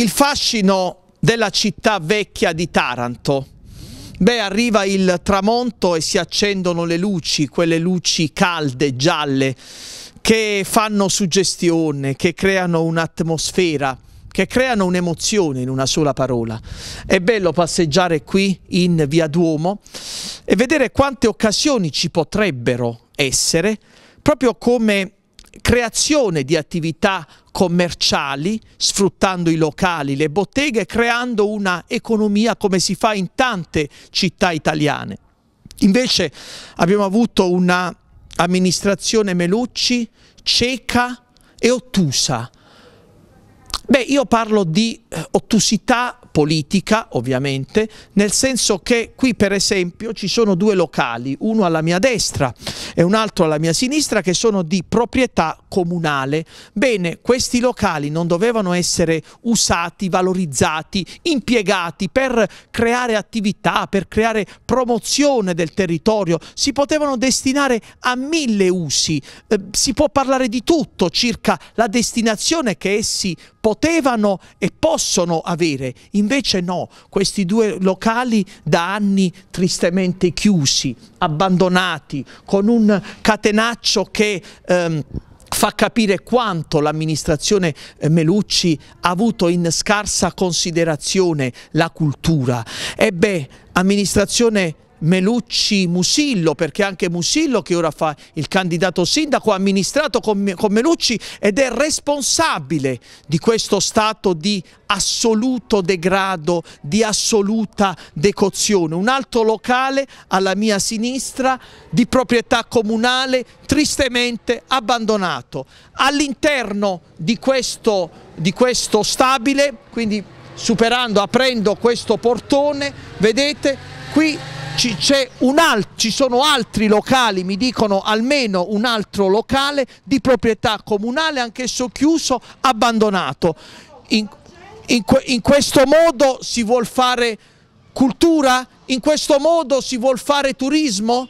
il fascino della città vecchia di Taranto. Beh, arriva il tramonto e si accendono le luci, quelle luci calde, gialle, che fanno suggestione, che creano un'atmosfera, che creano un'emozione in una sola parola. È bello passeggiare qui in Via Duomo e vedere quante occasioni ci potrebbero essere, proprio come creazione di attività commerciali, sfruttando i locali, le botteghe, creando una economia come si fa in tante città italiane. Invece abbiamo avuto un'amministrazione Melucci cieca e ottusa. Beh, io parlo di eh, ottusità politica, ovviamente, nel senso che qui per esempio ci sono due locali, uno alla mia destra e un altro alla mia sinistra che sono di proprietà comunale. Bene, questi locali non dovevano essere usati, valorizzati, impiegati per creare attività, per creare promozione del territorio, si potevano destinare a mille usi, eh, si può parlare di tutto circa la destinazione che essi potevano e possono avere. Invece no, questi due locali da anni tristemente chiusi, abbandonati, con un catenaccio che... Ehm, fa capire quanto l'amministrazione eh, Melucci ha avuto in scarsa considerazione la cultura. E amministrazione Melucci, Melucci Musillo, perché anche Musillo che ora fa il candidato sindaco ha amministrato con, con Melucci ed è responsabile di questo stato di assoluto degrado, di assoluta decozione. Un altro locale alla mia sinistra di proprietà comunale tristemente abbandonato. All'interno di, di questo stabile, quindi superando, aprendo questo portone, vedete qui ci, al ci sono altri locali, mi dicono almeno un altro locale di proprietà comunale, anch'esso chiuso, abbandonato. In, in, in questo modo si vuol fare cultura? In questo modo si vuol fare turismo?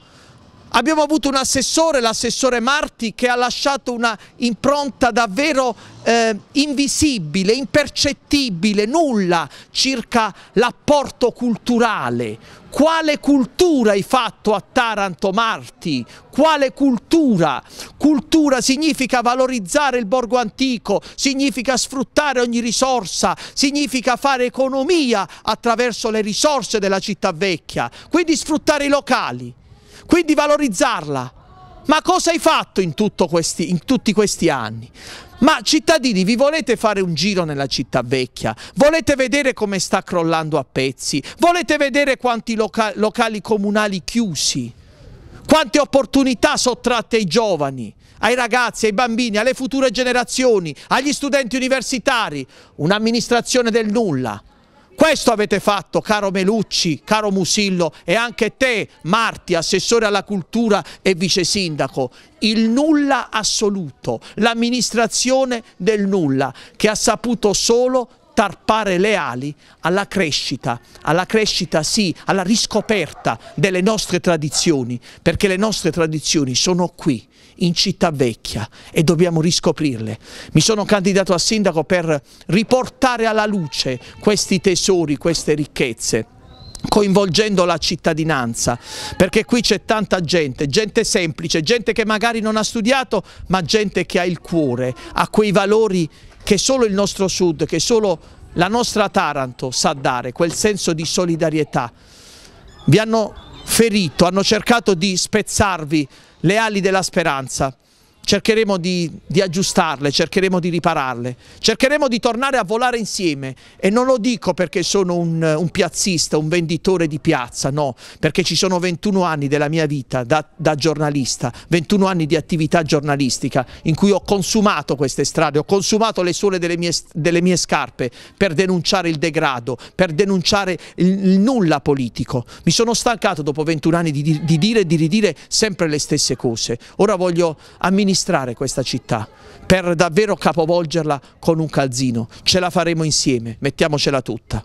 Abbiamo avuto un assessore, l'assessore Marti, che ha lasciato una impronta davvero eh, invisibile, impercettibile, nulla circa l'apporto culturale. Quale cultura hai fatto a Taranto Marti? Quale cultura? Cultura significa valorizzare il borgo antico, significa sfruttare ogni risorsa, significa fare economia attraverso le risorse della città vecchia, quindi sfruttare i locali quindi valorizzarla. Ma cosa hai fatto in, questi, in tutti questi anni? Ma cittadini, vi volete fare un giro nella città vecchia? Volete vedere come sta crollando a pezzi? Volete vedere quanti loca locali comunali chiusi? Quante opportunità sottratte ai giovani, ai ragazzi, ai bambini, alle future generazioni, agli studenti universitari? Un'amministrazione del nulla. Questo avete fatto, caro Melucci, caro Musillo e anche te, Marti, assessore alla cultura e vice sindaco. Il nulla assoluto, l'amministrazione del nulla, che ha saputo solo tarpare le ali alla crescita, alla crescita sì, alla riscoperta delle nostre tradizioni, perché le nostre tradizioni sono qui, in città vecchia e dobbiamo riscoprirle. Mi sono candidato a sindaco per riportare alla luce questi tesori, queste ricchezze coinvolgendo la cittadinanza, perché qui c'è tanta gente, gente semplice, gente che magari non ha studiato, ma gente che ha il cuore, ha quei valori che solo il nostro Sud, che solo la nostra Taranto sa dare, quel senso di solidarietà. Vi hanno ferito, hanno cercato di spezzarvi le ali della speranza cercheremo di, di, aggiustarle, cercheremo di ripararle, cercheremo di tornare a volare insieme e non lo dico perché sono un, un piazzista, un venditore di piazza, no, perché ci sono 21 anni della mia vita da, da, giornalista, 21 anni di attività giornalistica in cui ho consumato queste strade, ho consumato le suole delle mie, delle mie scarpe per denunciare il degrado, per denunciare il, il, nulla politico. Mi sono stancato dopo 21 anni di, di dire e di ridire sempre le stesse cose. Ora voglio amministrare amministrare questa città, per davvero capovolgerla con un calzino. Ce la faremo insieme, mettiamocela tutta.